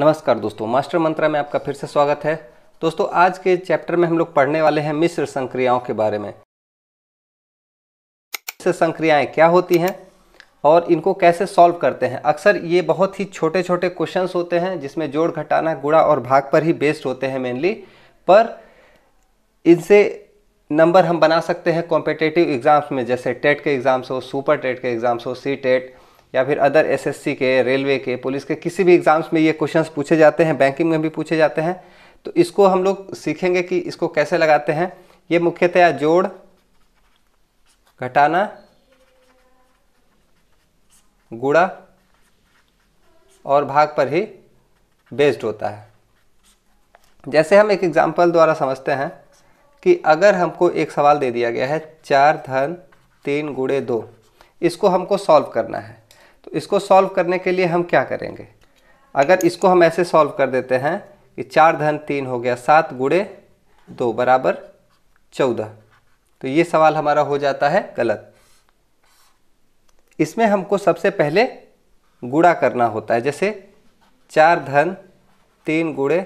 नमस्कार दोस्तों मास्टर मंत्रा में आपका फिर से स्वागत है दोस्तों आज के चैप्टर में हम लोग पढ़ने वाले हैं मिश्र संक्रियाओं के बारे में मिश्र संक्रियाएं क्या होती हैं और इनको कैसे सॉल्व करते हैं अक्सर ये बहुत ही छोटे छोटे क्वेश्चंस होते हैं जिसमें जोड़ घटाना गुड़ा और भाग पर ही बेस्ड होते हैं मेनली पर इनसे नंबर हम बना सकते हैं कॉम्पिटेटिव एग्ज़ाम्स में जैसे टेट के एग्ज़ाम्स हो सुपर टेट के एग्ज़ाम्स हो सी टेट या फिर अदर एसएससी के रेलवे के पुलिस के किसी भी एग्ज़ाम्स में ये क्वेश्चंस पूछे जाते हैं बैंकिंग में भी पूछे जाते हैं तो इसको हम लोग सीखेंगे कि इसको कैसे लगाते हैं ये मुख्यतया जोड़ घटाना गुड़ा और भाग पर ही बेस्ड होता है जैसे हम एक एग्जाम्पल द्वारा समझते हैं कि अगर हमको एक सवाल दे दिया गया है चार धन तीन गुड़े दो इसको हमको सॉल्व करना है तो इसको सॉल्व करने के लिए हम क्या करेंगे अगर इसको हम ऐसे सॉल्व कर देते हैं कि चार धन तीन हो गया सात गुड़े दो बराबर चौदह तो ये सवाल हमारा हो जाता है गलत इसमें हमको सबसे पहले गुड़ा करना होता है जैसे चार धन तीन गुड़े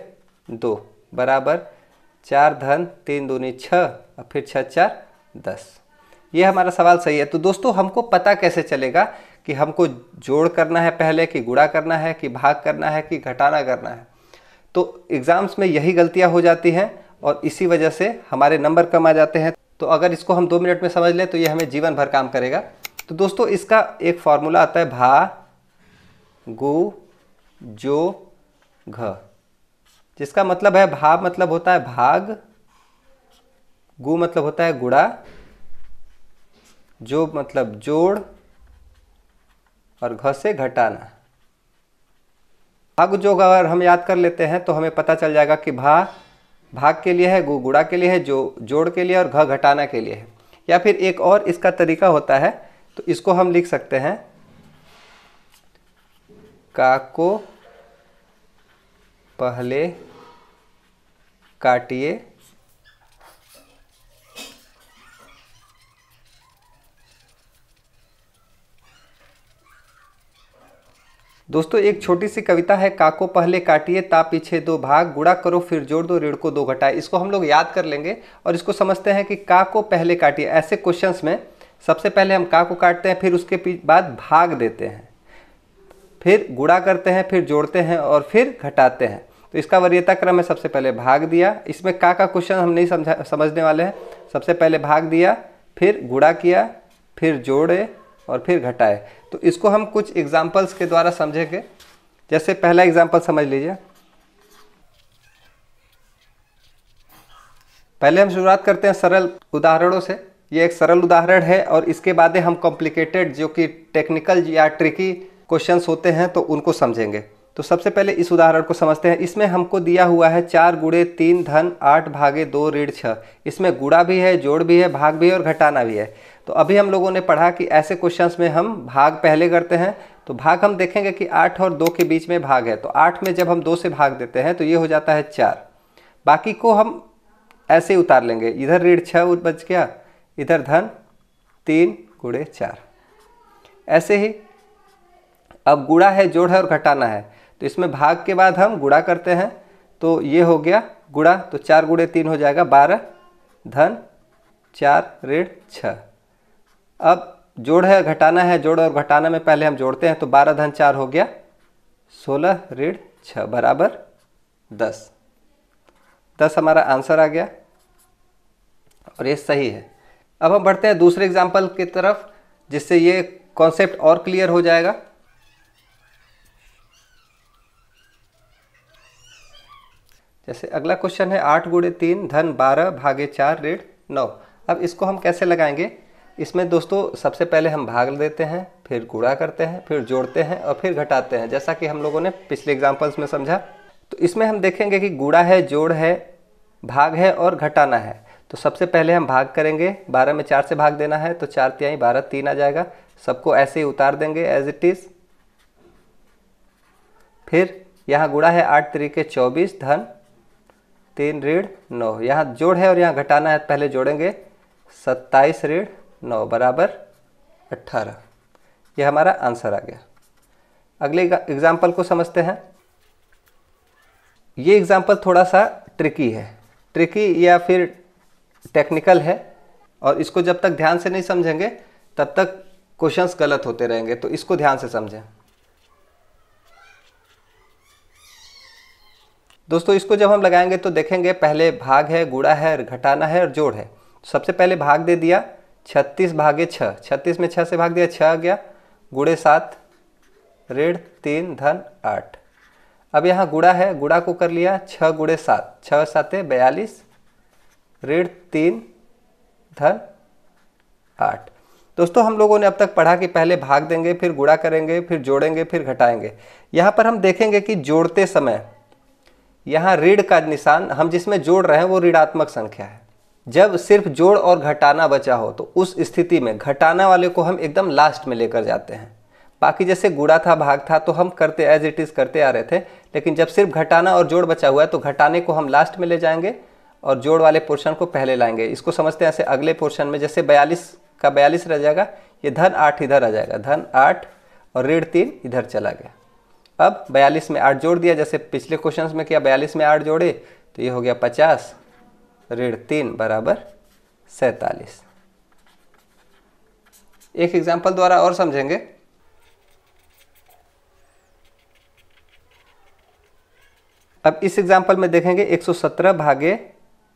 दो बराबर चार धन तीन दूनी छः और फिर छः चार दस ये हमारा सवाल सही है तो दोस्तों हमको पता कैसे चलेगा कि हमको जोड़ करना है पहले कि गुड़ा करना है कि भाग करना है कि घटाना करना है तो एग्ज़ाम्स में यही गलतियाँ हो जाती हैं और इसी वजह से हमारे नंबर कम आ जाते हैं तो अगर इसको हम दो मिनट में समझ लें तो ये हमें जीवन भर काम करेगा तो दोस्तों इसका एक फॉर्मूला आता है भा गु जो घ जिसका मतलब है भा मतलब होता है भाग गु मतलब होता है गुड़ा जो मतलब जोड़ और घ से घटाना भाग जोग अगर हम याद कर लेते हैं तो हमें पता चल जाएगा कि भा भाग के लिए है गु गुड़ा के लिए है जो जोड़ के लिए और घ घटाना के लिए है या फिर एक और इसका तरीका होता है तो इसको हम लिख सकते हैं का को पहले काटिए दोस्तों एक छोटी सी कविता है काको पहले काटिए ता पीछे दो भाग गुड़ा करो फिर जोड़ दो ऋण को दो घटाए इसको हम लोग याद कर लेंगे और इसको समझते हैं कि का को पहले काटिए ऐसे क्वेश्चंस में सबसे पहले हम का को काटते हैं फिर उसके बाद भाग देते हैं फिर गुड़ा करते हैं फिर जोड़ते हैं और फिर घटाते हैं तो इसका वरीयता क्रम है सबसे पहले भाग दिया इसमें का का क्वेश्चन हम नहीं समझा समझने वाले हैं सबसे पहले भाग दिया फिर गुड़ा किया फिर जोड़े और फिर घटाए तो इसको हम कुछ एग्जाम्पल्स के द्वारा समझेंगे जैसे पहला एग्जाम्पल समझ लीजिए पहले हम शुरुआत करते हैं सरल उदाहरणों से ये एक सरल उदाहरण है और इसके बाद हम कॉम्प्लिकेटेड जो कि टेक्निकल या ट्रिकी क्वेश्चंस होते हैं तो उनको समझेंगे तो सबसे पहले इस उदाहरण को समझते हैं इसमें हमको दिया हुआ है चार गुड़े तीन धन आठ भागे दो ऋण छः इसमें गुड़ा भी है जोड़ भी है भाग भी है और घटाना भी है तो अभी हम लोगों ने पढ़ा कि ऐसे क्वेश्चंस में हम भाग पहले करते हैं तो भाग हम देखेंगे कि आठ और दो के बीच में भाग है तो आठ में जब हम दो से भाग देते हैं तो ये हो जाता है चार बाकी को हम ऐसे ही उतार लेंगे इधर ऋण छः बच गया इधर धन तीन गुड़े चार ऐसे ही अब गुड़ा है जोड़ है और घटाना है तो इसमें भाग के बाद हम गुड़ा करते हैं तो ये हो गया गुड़ा तो चार गुड़े तीन हो जाएगा बारह धन चार ऋण छः अब जोड़ है घटाना है जोड़ और घटाना में पहले हम जोड़ते हैं तो बारह धन चार हो गया सोलह ऋण छः बराबर दस दस हमारा आंसर आ गया और ये सही है अब हम बढ़ते हैं दूसरे एग्जाम्पल की तरफ जिससे ये कॉन्सेप्ट और क्लियर हो जाएगा जैसे अगला क्वेश्चन है आठ गुड़े तीन धन बारह भागे चार रेड नौ अब इसको हम कैसे लगाएंगे इसमें दोस्तों सबसे पहले हम भाग देते हैं फिर गुड़ा करते हैं फिर जोड़ते हैं और फिर घटाते हैं जैसा कि हम लोगों ने पिछले एग्जाम्पल्स में समझा तो इसमें हम देखेंगे कि गुड़ा है जोड़ है भाग है और घटाना है तो सबसे पहले हम भाग करेंगे बारह में चार से भाग देना है तो चार तिहाई बारह तीन आ जाएगा सबको ऐसे ही उतार देंगे एज इट इज़ फिर यहाँ गुड़ा है आठ तरीके चौबीस धन तीन ऋण नौ यहाँ जोड़ है और यहाँ घटाना है पहले जोड़ेंगे सत्ताईस ऋण नौ बराबर अट्ठारह यह हमारा आंसर आ गया अगले एग्जाम्पल को समझते हैं ये एग्ज़ाम्पल थोड़ा सा ट्रिकी है ट्रिकी या फिर टेक्निकल है और इसको जब तक ध्यान से नहीं समझेंगे तब तक क्वेश्चंस गलत होते रहेंगे तो इसको ध्यान से समझें दोस्तों इसको जब हम लगाएंगे तो देखेंगे पहले भाग है गुड़ा है घटाना है और जोड़ है सबसे पहले भाग दे दिया छत्तीस भागे छः छत्तीस में छः से भाग दिया छः गया गुड़े सात ऋण तीन धन आठ अब यहाँ गुड़ा है गुड़ा को कर लिया छः गुड़े सात छः सात बयालीस ऋण तीन धन आठ दोस्तों हम लोगों ने अब तक पढ़ा कि पहले भाग देंगे फिर गुड़ा करेंगे फिर जोड़ेंगे फिर घटाएंगे यहाँ पर हम देखेंगे कि जोड़ते समय यहाँ ऋण का निशान हम जिसमें जोड़ रहे हैं वो ऋणात्मक संख्या है जब सिर्फ जोड़ और घटाना बचा हो तो उस स्थिति में घटाना वाले को हम एकदम लास्ट में लेकर जाते हैं बाकी जैसे गुड़ा था भाग था तो हम करते एज इट इज़ करते आ रहे थे लेकिन जब सिर्फ घटाना और जोड़ बचा हुआ है तो घटाने को हम लास्ट में ले जाएंगे और जोड़ वाले पोर्शन को पहले लाएंगे इसको समझते हैं ऐसे अगले पोर्शन में जैसे बयालीस का बयालीस रह जाएगा ये धन आठ इधर आ जाएगा धन आठ और ऋण तीन इधर चला गया अब बयालीस में आठ जोड़ दिया जैसे पिछले क्वेश्चन में किया बयालीस में आठ जोड़े तो ये हो गया पचास ऋण तीन बराबर सैतालीस एक एग्जाम्पल द्वारा और समझेंगे अब इस एग्जाम्पल में देखेंगे 117 भागे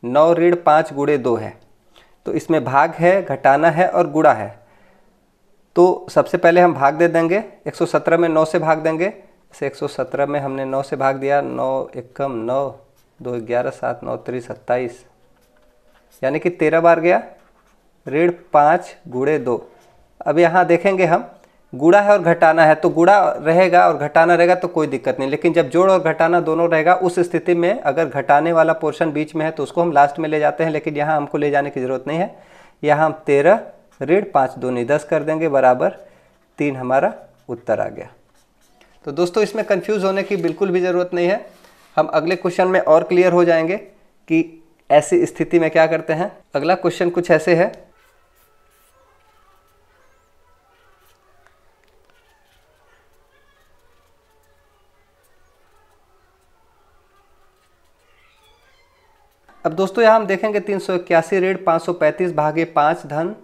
नौ ऋण पांच गुड़े दो है तो इसमें भाग है घटाना है और गुड़ा है तो सबसे पहले हम भाग दे देंगे 117 में 9 से भाग देंगे जैसे 117 में हमने 9 से भाग दिया नौ एकम नौ दो ग्यारह सात नौ त्री सत्ताईस यानी कि तेरह बार गया ऋण पाँच गुड़े दो अब यहाँ देखेंगे हम गुड़ा है और घटाना है तो गुड़ा रहेगा और घटाना रहेगा तो कोई दिक्कत नहीं लेकिन जब जोड़ और घटाना दोनों रहेगा उस स्थिति में अगर घटाने वाला पोर्शन बीच में है तो उसको हम लास्ट में ले जाते हैं लेकिन यहाँ हमको ले जाने की ज़रूरत नहीं है यहाँ हम तेरह ऋण पाँच दो नहीं दस कर देंगे बराबर तीन हमारा उत्तर आ गया तो दोस्तों इसमें कन्फ्यूज़ होने की बिल्कुल भी ज़रूरत नहीं है हम अगले क्वेश्चन में और क्लियर हो जाएंगे कि ऐसी स्थिति में क्या करते हैं अगला क्वेश्चन कुछ ऐसे है अब दोस्तों यहां हम देखेंगे तीन सौ इक्यासी रेड पांच सौ पैंतीस भागे पांच धन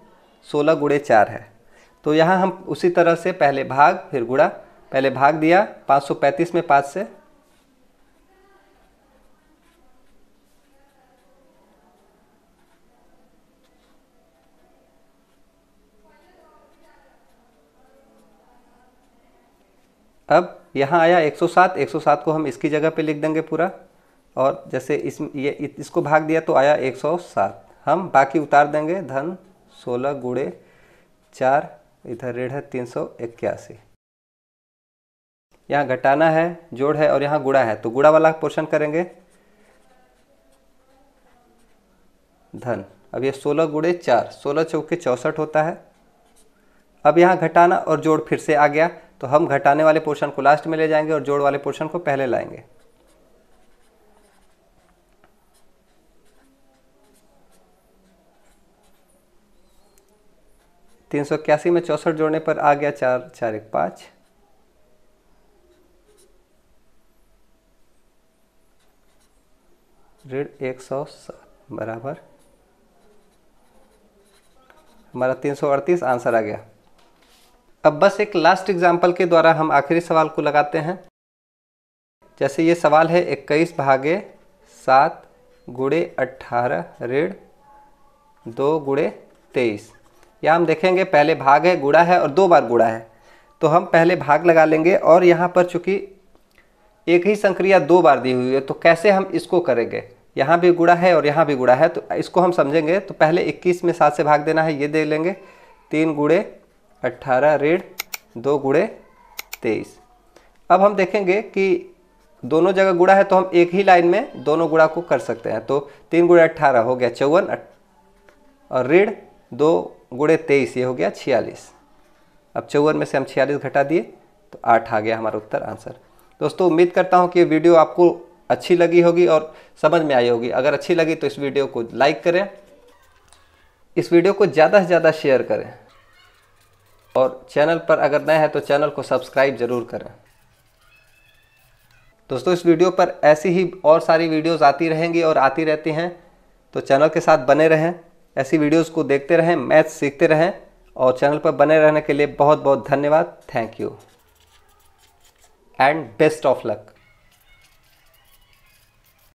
सोलह गुड़े चार है तो यहां हम उसी तरह से पहले भाग फिर गुड़ा पहले भाग दिया पांच सौ पैंतीस में पांच से अब यहाँ आया 107 107 को हम इसकी जगह पे लिख देंगे पूरा और जैसे इस ये इसको भाग दिया तो आया 107 हम बाकी उतार देंगे धन 16 गुड़े चार इधर रेड है तीन सौ इक्यासी यहाँ घटाना है जोड़ है और यहाँ गुड़ा है तो गुड़ा वाला पोर्शन करेंगे धन अब ये सोलह गुड़े चार सोलह चौके चौसठ होता है अब यहाँ घटाना और जोड़ फिर से आ गया तो हम घटाने वाले पोर्शन को लास्ट में ले जाएंगे और जोड़ वाले पोर्शन को पहले लाएंगे तीन सौ इक्यासी में चौसठ जोड़ने पर आ गया चार चार एक पांच ऋण एक सौ बराबर हमारा तीन सौ अड़तीस आंसर आ गया अब बस एक लास्ट एग्जाम्पल के द्वारा हम आखिरी सवाल को लगाते हैं जैसे ये सवाल है इक्कीस भागे सात गुड़े अट्ठारह ऋण दो गुड़े तेईस या हम देखेंगे पहले भाग है गुड़ा है और दो बार गुड़ा है तो हम पहले भाग लगा लेंगे और यहाँ पर चूंकि एक ही संक्रिया दो बार दी हुई है तो कैसे हम इसको करेंगे यहाँ भी गुड़ा है और यहाँ भी गुड़ा है तो इसको हम समझेंगे तो पहले 21 में सात से भाग देना है ये दे लेंगे तीन गुड़े अट्ठारह रेड दो गुड़े तेईस अब हम देखेंगे कि दोनों जगह गुड़ा है तो हम एक ही लाइन में दोनों गुड़ा को कर सकते हैं तो तीन गुड़े अट्ठारह हो गया चौवन और ऋण दो गुड़े तेईस ये हो गया छियालीस अब चौवन में से हम छियालीस घटा दिए तो आठ आ गया हमारा उत्तर आंसर दोस्तों उम्मीद करता हूँ कि ये वीडियो आपको अच्छी लगी होगी और समझ में आई होगी अगर अच्छी लगी तो इस वीडियो को लाइक करें इस वीडियो को ज़्यादा से ज़्यादा शेयर करें और चैनल पर अगर नए हैं तो चैनल को सब्सक्राइब ज़रूर करें दोस्तों इस वीडियो पर ऐसी ही और सारी वीडियोस आती रहेंगी और आती रहती हैं तो चैनल के साथ बने रहें ऐसी वीडियोस को देखते रहें मैथ सीखते रहें और चैनल पर बने रहने के लिए बहुत बहुत धन्यवाद thank you and best of luck